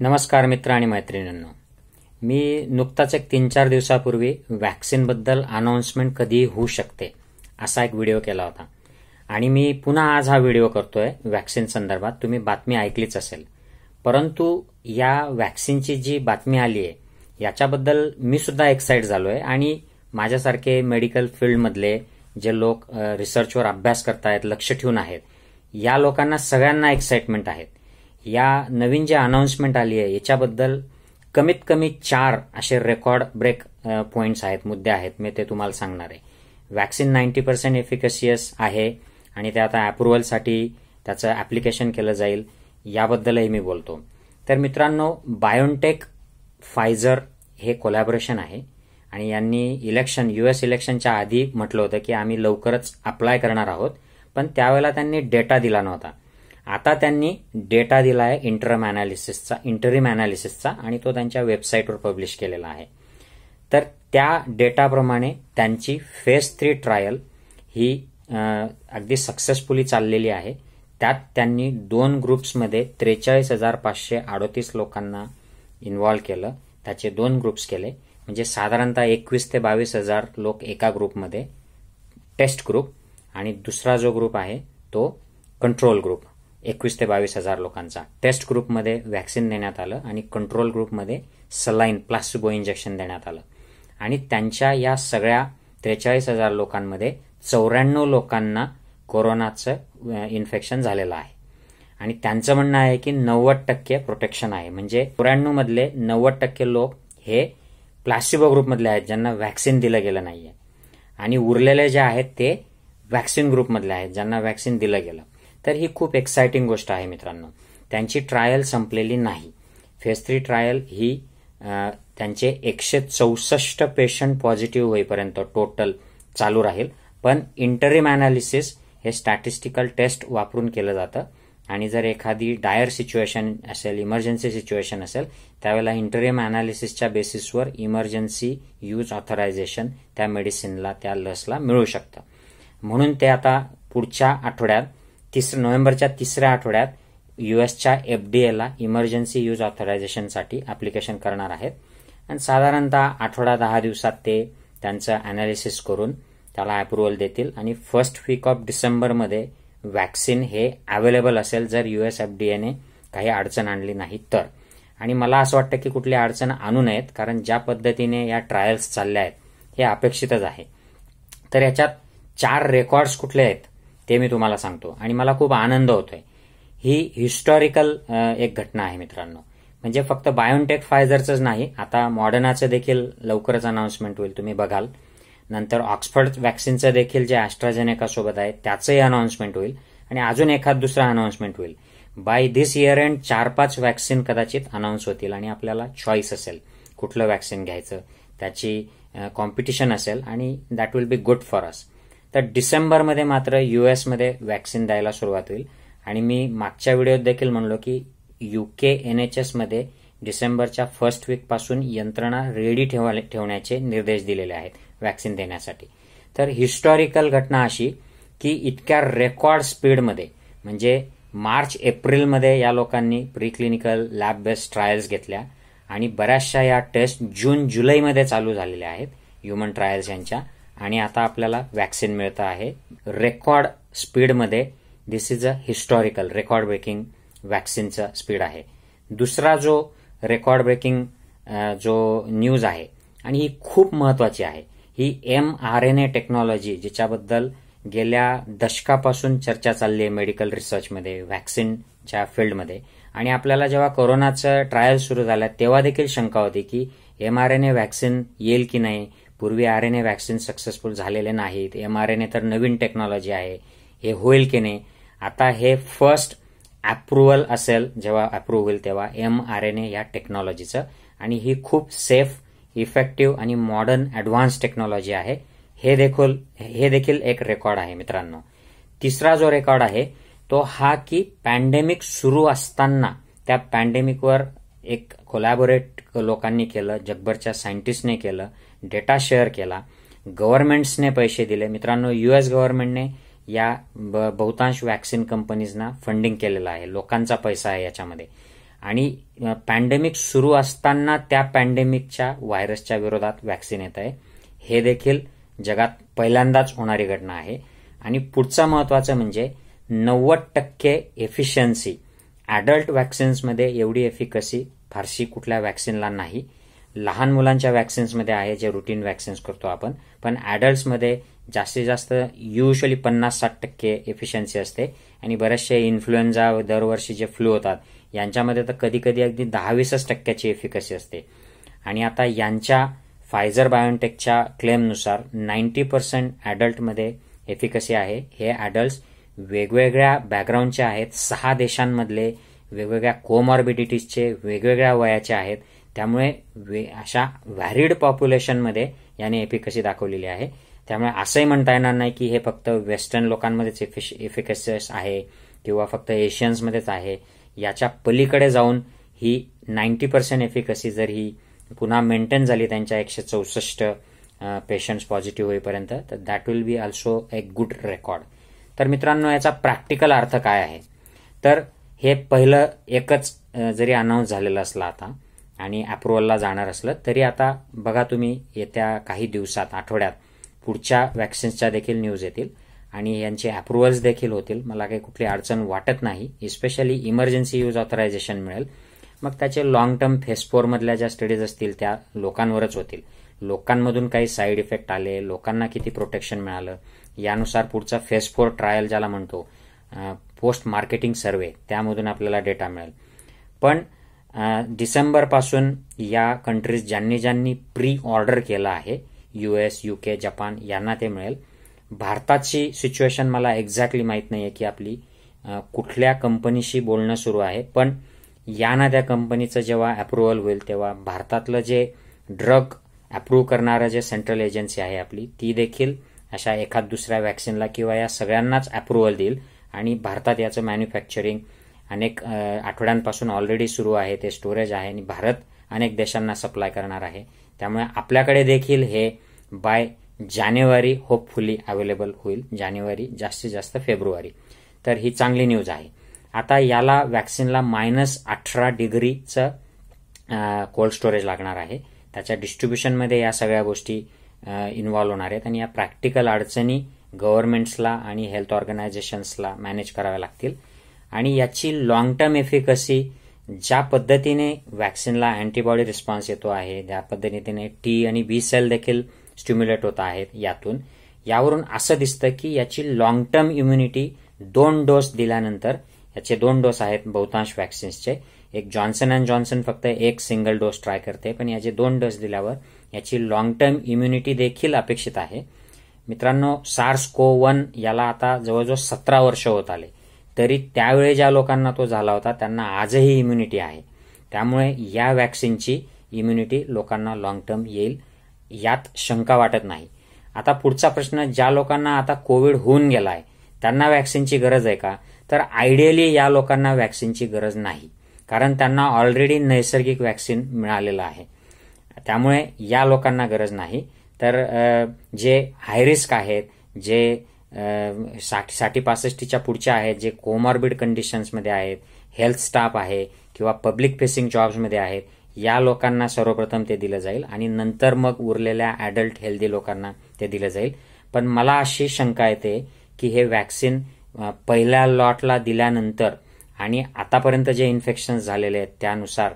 नमस्कार मित्र आणि मैत्रिणींनो मी नुकताच एक तीन चार दिवसापूर्वी व्हॅक्सिनबद्दल अनाऊन्समेंट कधी होऊ शकते असा एक व्हिडिओ केला होता आणि मी पुन्हा आज हा व्हिडिओ करतोय व्हॅक्सिन संदर्भात तुम्ही बातमी ऐकलीच असेल परंतु या व्हॅक्सिनची जी बातमी आली आहे याच्याबद्दल मी सुद्धा एक्साइट झालो आहे आणि माझ्यासारखे मेडिकल फील्डमधले जे लोक रिसर्चवर अभ्यास करतायत लक्ष ठेवून आहेत या लोकांना सगळ्यांना एक्साइटमेंट आहेत या नवीन ज्या अनाऊन्समेंट आली आहे याच्याबद्दल कमीत कमी चार असे रेकॉर्ड ब्रेक पॉईंट्स आहेत मुद्दे आहेत मी ते तुम्हाला सांगणार आहे वॅक्सिन नाईन्टी पर्सेंट एफिकसियस आहे आणि ते आता अप्रुव्हलसाठी त्याचं ॲप्लिकेशन केलं जाईल याबद्दलही मी बोलतो तर मित्रांनो बायोनटेक फायझर हे कोलॅबरेशन आहे आणि यांनी इलेक्शन एस इलेक्शनच्या आधी म्हटलं होतं की आम्ही लवकरच अप्लाय करणार आहोत पण त्यावेळेला त्यांनी डेटा दिला नव्हता आता त्यांनी डेटा दिला आहे इंटरम अनालिसिसचा इंटरिम अनालिसिसचा आणि तो त्यांच्या वेबसाईटवर पब्लिश केलेला आहे तर त्या डेटाप्रमाणे त्यांची फेज थ्री ट्रायल ही अगदी सक्सेसफुली चाललेली आहे त्यात त्यांनी दोन ग्रुप्समध्ये त्रेचाळीस हजार पाचशे अडोतीस लोकांना इन्व्हॉल्व केलं त्याचे दोन ग्रुप्स केले म्हणजे साधारणतः एकवीस ते बावीस हजार लोक एका ग्रुपमध्ये टेस्ट ग्रुप आणि दुसरा जो ग्रुप आहे तो कंट्रोल ग्रुप एकवीस ते बावीस हजार लोकांचा टेस्ट ग्रुपमध्ये व्हॅक्सिन देण्यात आलं आणि कंट्रोल ग्रुपमध्ये सलाईन प्लास्टिबो इंजेक्शन देण्यात आलं आणि त्यांच्या या सगळ्या त्रेचाळीस हजार लोकांमध्ये चौऱ्याण्णव लोकांना कोरोनाचं इन्फेक्शन झालेलं आहे आणि त्यांचं म्हणणं आहे की नव्वद टक्के प्रोटेक्शन आहे म्हणजे चौऱ्याण्णव मधले नव्वद टक्के लोक हे प्लास्टिबो ग्रुपमधले आहेत ज्यांना व्हॅक्सिन दिलं गेलं नाहीये आणि उरलेले जे आहेत ते व्हॅक्सिन ग्रुपमधले आहेत ज्यांना व्हॅक्सिन दिलं गेलं तर ही खूप एक्सायटिंग गोष्ट आहे मित्रांनो त्यांची ट्रायल संपलेली नाही फेज थ्री ट्रायल ही त्यांचे एकशे चौसष्ट पेशंट पॉझिटिव्ह होईपर्यंत टोटल चालू राहील पण इंटरिम अनालिसिस हे स्टॅटिस्टिकल टेस्ट वापरून केलं जातं आणि जर एखादी डायर सिच्युएशन असेल इमर्जन्सी सिच्युएशन असेल त्यावेळेला इंटरिम अनालिसिसच्या बेसिसवर इमर्जन्सी यूज ऑथरायझेशन त्या मेडिसिनला त्या लसला मिळू शकतं म्हणून ते आता पुढच्या आठवड्यात तिस नोव्हेंबरच्या तिसऱ्या आठवड्यात युएसच्या एफडीएला इमर्जन्सी यूज ऑथरायझेशनसाठी अप्लिकेशन करणार आहेत आणि साधारणतः आठवडा दहा दिवसात ते त्यांचं अनालिसिस करून त्याला अप्रुव्हल देतील आणि फर्स्ट वीक ऑफ डिसेंबरमध्ये वॅक्सिन हे अवेलेबल असेल जर युएस एफडीएने काही अडचण आणली नाही तर आणि मला असं वाटतं की कुठली अडचण आणू नयेत कारण ज्या पद्धतीने या ट्रायल्स चालल्या आहेत हे अपेक्षितच आहे तर याच्यात चार रेकॉर्ड्स कुठले आहेत हे मी तुम्हाला सांगतो आणि मला खूप आनंद होतोय ही हिस्टॉरिकल एक घटना आहे मित्रांनो म्हणजे फक्त बायोटेक फायझरचंच नाही आता मॉडर्नाचं देखील लवकरच अनाउन्समेंट होईल तुम्ही बघाल नंतर ऑक्सफर्ड वॅक्सिनचं देखील जे ॲस्ट्राजेनेका आहे त्याचंही अनाउन्समेंट होईल आणि अजून एखाद दुसरा अनाऊन्समेंट होईल बाय दिस इयर एंड चार पाच वॅक्सिन कदाचित अनाऊन्स होतील आणि आपल्याला चॉईस असेल कुठलं वॅक्सिन घ्यायचं त्याची कॉम्पिटिशन असेल आणि that will be good for us तर डिसेंबरमध्ये मात्र मध्ये वॅक्सिन द्यायला सुरुवात होईल आणि मी मागच्या व्हिडिओत देखील म्हणलो की युके एन एच एसमध्ये डिसेंबरच्या फर्स्ट वीकपासून यंत्रणा रेडी ठेवा ठेवण्याचे निर्देश दिलेले आहेत व्हॅक्सिन देण्यासाठी तर हिस्टॉरिकल घटना अशी की इतक्या रेकॉर्ड स्पीडमध्ये म्हणजे मार्च एप्रिलमध्ये या लोकांनी प्रिक्लिनिकल लॅब बेस्ड ट्रायल्स घेतल्या आणि बऱ्याचशा या टेस्ट जून जुलैमध्ये चालू झालेल्या आहेत ह्युमन ट्रायल्स यांच्या आणि आता आपल्याला वॅक्सिन मिळतं आहे रेकॉर्ड स्पीडमध्ये this is a historical record breaking वॅक्सिनचा स्पीड आहे दुसरा जो रेकॉर्ड ब्रेकिंग जो न्यूज आहे आणि ही खूप महत्वाची आहे ही M R N A technology जिच्याबद्दल गेल्या दशकापासून चर्चा चालली आहे मेडिकल रिसर्चमध्ये व्हॅक्सिनच्या फील्डमध्ये आणि आपल्याला जेव्हा कोरोनाचं ट्रायल सुरू झालं तेव्हा देखील शंका होती की M R N A vaccine येईल की नाही पूर्वी R N A vaccine successful झालेले नाहीत एम आर एन ए तर नवीन टेक्नॉलॉजी आहे हे होईल की नाही आता हे फर्स्ट अप्रुव्हल असेल जेव्हा अप्रूव्ह होईल तेव्हा एम आर एन ए या टेक्नॉलॉजीचं आणि ही खूप सेफ इफेक्टिव्ह आणि मॉडर्न ॲडव्हान्स टेक्नॉलॉजी आहे हे देखील हे देखील एक रेकॉर्ड आहे मित्रांनो तिसरा जो रेकॉर्ड आहे तो हा की पॅन्डेमिक सुरू असताना त्या पॅन्डेमिकवर एक कोलॅबोरेट लोकांनी केलं जगभरच्या सायंटिस्टने केलं डेटा शेअर केला गव्हर्नमेंट्सने पैसे दिले मित्रांनो युएस गव्हर्नमेंटने या बहुतांश वॅक्सिन कंपनीजना फंडिंग केलेलं आहे लोकांचा पैसा आहे याच्यामध्ये आणि पॅन्डेमिक सुरू असताना त्या पॅन्डेमिकच्या व्हायरसच्या विरोधात वॅक्सिन येत आहे हे देखील जगात पहिल्यांदाच होणारी घटना आहे आणि पुढचं महत्वाचं म्हणजे नव्वद टक्के एफिशियन्सी ॲडल्ट वॅक्सिन्समध्ये एवढी एफिकसी फारशी कुठल्या वॅक्सिनला नाही लहान मुलांच्या वॅक्सिन्समध्ये आहे जे रुटीन वॅक्सिन्स करतो आपण पण ॲडल्ट्समध्ये जास्तीत जास्त युजली पन्नास साठ टक्के एफिशियन्सी असते आणि बरेचसे इन्फ्लुएन्झा दरवर्षी जे फ्लू होतात यांच्यामध्ये तर कधी कधी अगदी दहावीसच टक्क्याची एफिकसी असते आणि आता यांच्या फायझर बायोटेकच्या क्लेमनुसार नाईन्टी पर्सेंट ॲडल्टमध्ये एफिकसी आहे हे ॲडल्ट्स वेगवेगळ्या बॅकग्राऊंडचे आहेत सहा देशांमधले वेगवेगळ्या कोमॉर्बिडिटीजचे वेगवेगळ्या वयाचे आहेत त्यामुळे वे अशा व्हॅरिड पॉप्युलेशनमध्ये याने एफिकसी दाखवलेली आहे त्यामुळे असंही म्हणता येणार नाही की हे फक्त वेस्टर्न लोकांमध्येच इफिश आहे किंवा फक्त एशियन्समध्येच आहे याच्या पलीकडे जाऊन ही नाईन्टी पर्सेंट एफिकसी जर ही पुन्हा मेंटेन झाली त्यांच्या एकशे चौसष्ट पेशंट्स पॉझिटिव्ह होईपर्यंत तर that will be also a good record तर मित्रांनो याचा प्रॅक्टिकल अर्थ काय आहे तर हे पहिलं एकच जरी अनाऊन्स झालेलं असलं आता आणि अप्रुव्हलला जाणार असलं तरी आता बघा तुम्ही येत्या काही दिवसात आठवड्यात पुढच्या वॅक्सिन्सच्या देखील न्यूज येतील आणि यांचे अप्रुव्हल्स देखील होतील मला काही कुठली अडचण वाटत नाही इस्पेशली इमर्जन्सी यूज ऑथरायझेशन मिळेल मग त्याचे लाँग टर्म फेस फोरमधल्या ज्या स्टडीज असतील त्या लोकांवरच होतील लोकांमधून काही साईड इफेक्ट आले लोकांना किती प्रोटेक्शन मिळालं यानुसार पुढचा फेस फोर ट्रायल ज्याला म्हणतो पोस्ट मार्केटिंग सर्वे त्यामधून आपल्याला डेटा मिळेल पण डिसेंबरपासून या कंट्रीज ज्यांनी ज्यांनी प्री ऑर्डर केला आहे U S U K Japan यांना ते मिळेल भारताची सिच्युएशन मला एक्झॅक्टली माहीत नाही आहे की आपली कुठल्या कंपनीशी बोलणं सुरू आहे पण ना त्या कंपनीचं जेव्हा अप्रुव्हल होईल तेव्हा भारतातलं जे ड्रग अप्रूव्ह करणारं जे सेंट्रल एजन्सी आहे आपली ती देखील अशा एखाद दुसऱ्या व्हॅक्सिनला किंवा या सगळ्यांनाच अप्रुव्हल देईल आणि भारतात याचं मॅन्युफॅक्चरिंग अनेक आठवड्यांपासून ऑलरेडी सुरू आहे ते स्टोरेज आहे आणि भारत अनेक देशांना सप्लाय करणार आहे त्यामुळे आपल्याकडे देखील हे बाय जानेवारी होपफुली अवेलेबल होईल जानेवारी जास्तीत जास्त फेब्रुवारी तर ही चांगली न्यूज आहे आता याला वॅक्सिनला मायनस अठरा डिग्रीचं कोल्ड स्टोरेज लागणार आहे त्याच्या डिस्ट्रीब्युशनमध्ये या सगळ्या गोष्टी इन्व्हॉल्व्ह होणार आहेत आणि या प्रॅक्टिकल अडचणी गव्हर्नमेंट्सला आणि हेल्थ ऑर्गनायझेशन्सला मॅनेज कराव्या लागतील आणि याची लॉंग टर्म एफिकसी ज्या पद्धतीने वॅक्सिनला अँटीबॉडी रिस्पॉन्स येतो आहे त्या पद्धतीने टी आणि बी सेल देखील स्टिम्युलेट होत आहेत यातून यावरून असं दिसतं की याची लॉंग टर्म इम्युनिटी दोन डोस दिल्यानंतर याचे दोन डोस आहेत बहुतांश वॅक्सिन्सचे एक जॉन्सन अँड जॉन्सन फक्त एक सिंगल डोस ट्राय करते पण याचे दोन डोस दिल्यावर याची लॉंग टर्म इम्युनिटी देखील अपेक्षित आहे मित्रांनो सार्स को वन याला आता जवळजवळ सतरा वर्ष होत आले तरी त्यावेळी ज्या लोकांना तो झाला होता त्यांना आजही इम्युनिटी आहे त्यामुळे या वॅक्सिनची इम्युनिटी लोकांना लाँग टर्म येईल यात शंका वाटत नाही आता पुढचा प्रश्न ज्या लोकांना आता कोविड होऊन गेला आहे त्यांना वॅक्सिनची गरज आहे का तर आयडियली या लोकांना वॅक्सिनची गरज नाही कारण त्यांना ऑलरेडी नैसर्गिक वॅक्सिन मिळालेलं आहे त्यामुळे या लोकांना गरज नाही तर जे हायरिस्क आहेत जे साठ साठी पासष्टीच्या पुढच्या आहेत जे कोमॉर्बिड कंडिशन्समध्ये आहेत हेल्थ स्टाफ आहे किंवा पब्लिक फेसिंग जॉब्समध्ये आहेत या लोकांना सर्वप्रथम ते दिलं जाईल आणि नंतर मग उरलेल्या ॲडल्ट हेल्दी लोकांना ते दिलं जाईल पण मला अशी शंका येते की हे व्हॅक्सिन पहिल्या लॉटला दिल्यानंतर आणि आतापर्यंत जे इन्फेक्शन झालेले आहेत त्यानुसार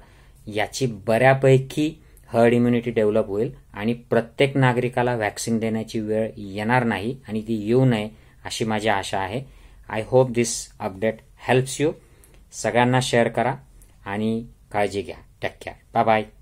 याची बऱ्यापैकी हर्ड इम्युनिटी डेव्हलप होईल आणि प्रत्येक नागरिकाला व्हॅक्सिन देण्याची वेळ येणार नाही आणि ती येऊ नये अशी माझी आशा आहे I hope this update helps you सगळ्यांना शेअर करा आणि काळजी घ्या टॅक केअर बाय बाय